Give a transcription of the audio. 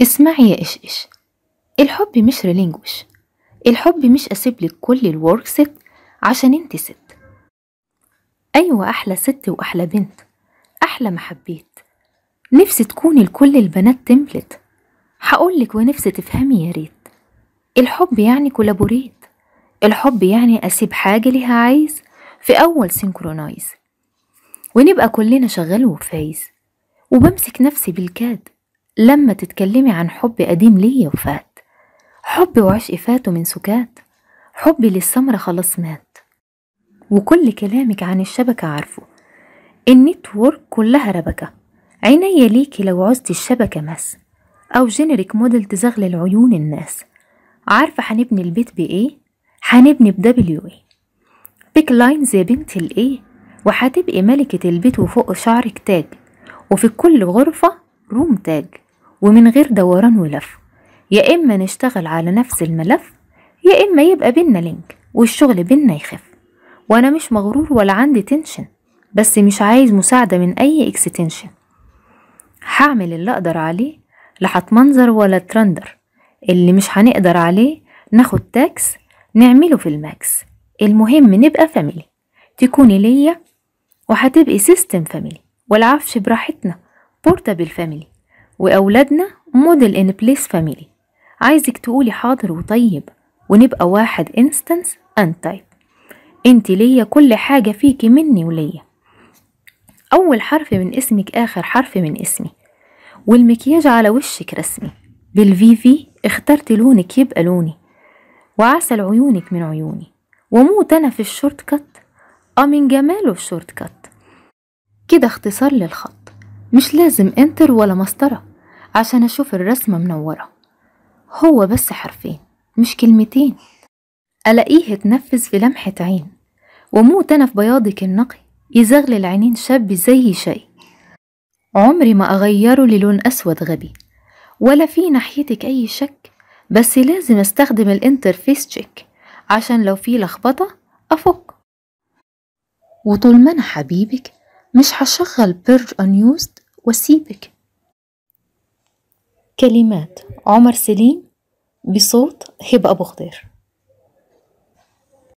اسمعي يا إش إش الحب مش ريلينجوش الحب مش أسيبلك كل الورك ست عشان انت ست أيوة أحلى ست وأحلى بنت أحلى ما حبيت نفسي تكوني لكل البنات تمبلت هقولك ونفسي تفهمي يا ريت الحب يعني كولابوريت الحب يعني أسيب حاجة ليها عايز في أول سينكرونايز ونبقى كلنا شغال وفايز وبمسك نفسي بالكاد لما تتكلمي عن حب قديم ليا وفات حب وعشق فاتوا من سكات حبي للسمرة خلاص مات وكل كلامك عن الشبكة عارفه النتورك كلها ربكة عينيا ليكي لو عزت الشبكة مس أو جينيريك موديل تزغلل عيون الناس عارفة هنبني البيت بإيه؟ هنبني بدبليو إيه بيك لاينز يا بنت الإيه وهتبقي ملكة البيت وفوق شعرك تاج وفي كل غرفة روم تاج ومن غير دوران ولف يا إما نشتغل على نفس الملف يا إما يبقى بينا لينك والشغل بينا يخف وأنا مش مغرور ولا عندي تنشن بس مش عايز مساعدة من أي اكستنشن هعمل اللي أقدر عليه لا هتمنظر ولا ترندر اللي مش هنقدر عليه ناخد تاكس نعمله في الماكس المهم نبقى فاميلي تكوني ليا وهتبقي سيستم فاميلي والعفش براحتنا بورتابل فاميلي وأولادنا موديل إن بليس فاميلي عايزك تقولي حاضر وطيب ونبقى واحد انستنس أند تايب انت ليا كل حاجة فيكي مني وليا أول حرف من اسمك آخر حرف من اسمي والمكياج على وشك رسمي بالفي في اخترت لونك يبقى لوني وعسل عيونك من عيوني وموت أنا في الشورت كات أه من جماله الشورت كات كده اختصار للخط مش لازم انتر ولا مسطره عشان أشوف الرسمة منورة هو بس حرفين مش كلمتين ألاقيه اتنفذ في لمحة عين وموت أنا في بياضك النقي يزغل العينين شاب زي شيء عمري ما أغيره للون أسود غبي ولا في ناحيتك أي شك بس لازم أستخدم الانترفيس تشيك عشان لو في لخبطة أفك وطول ما أنا حبيبك مش هشغل بيرج أنيوزد وأسيبك كلمات عمر سليم بصوت هبة أبو خضير